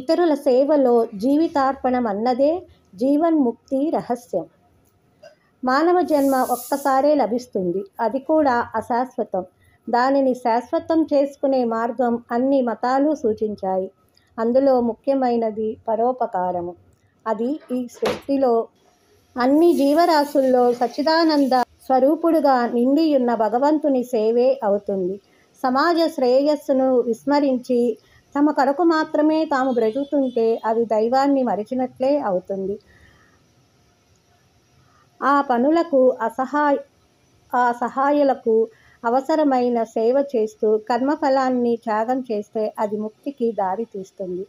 ఇతరుల సేవలో జీవితార్పణం అన్నదే జీవన్ముక్తి రహస్యం మానవ జన్మ ఒక్కసారే లభిస్తుంది అది కూడా అశాశ్వతం దానిని శాశ్వతం చేసుకునే మార్గం అన్ని మతాలు సూచించాయి అందులో ముఖ్యమైనది పరోపకారము అది ఈ సృష్టిలో అన్ని జీవరాశుల్లో సచిదానంద స్వరూపుడుగా నిండియున్న భగవంతుని సేవే అవుతుంది సమాజ శ్రేయస్సును విస్మరించి తమ కొరకు మాత్రమే తాము బ్రతుకుతుంటే అది దైవాన్ని మరిచినట్లే అవుతుంది ఆ పనులకు అసహాయ ఆ సహాయలకు అవసరమైన సేవ చేస్తూ కర్మఫలాన్ని త్యాగం చేస్తే అది ముక్తికి దారి తీస్తుంది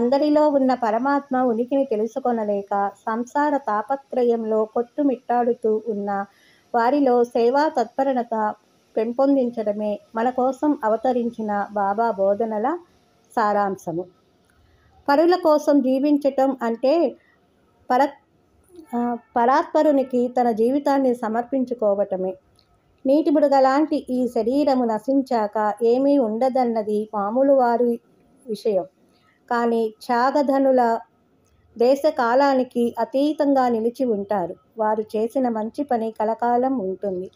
అందరిలో ఉన్న పరమాత్మ ఉనికిని తెలుసుకొనలేక సంసార తాపత్రయంలో కొట్టుమిట్టాడుతూ ఉన్న వారిలో సేవా తత్పరణత పెంపొందించడమే మన కోసం అవతరించిన బాబా బోధనల సారాంశము పరుల కోసం జీవించటం అంటే పర పరాత్పరునికి తన జీవితాన్ని సమర్పించుకోవటమే నీటి బుడగలాంటి ఈ శరీరము నశించాక ఏమీ ఉండదన్నది మామూలు వారి విషయం కానీ త్యాగధనుల దేశ కాలానికి అతీతంగా నిలిచి ఉంటారు వారు చేసిన మంచి పని కలకాలం ఉంటుంది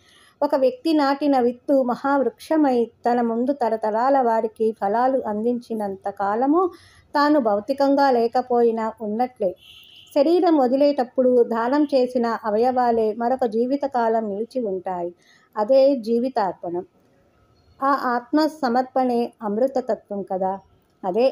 ఒక వ్యక్తి నాటిన విత్తు మహావృక్షమై తన ముందు తరతరాల వారికి ఫలాలు అందించినంత కాలము తాను భౌతికంగా లేకపోయినా ఉన్నట్లే శరీరం వదిలేటప్పుడు దానం చేసిన అవయవాలే మరొక జీవితకాలం నిలిచి ఉంటాయి అదే జీవితార్పణం ఆ ఆత్మ సమర్పణే అమృతతత్వం కదా అదే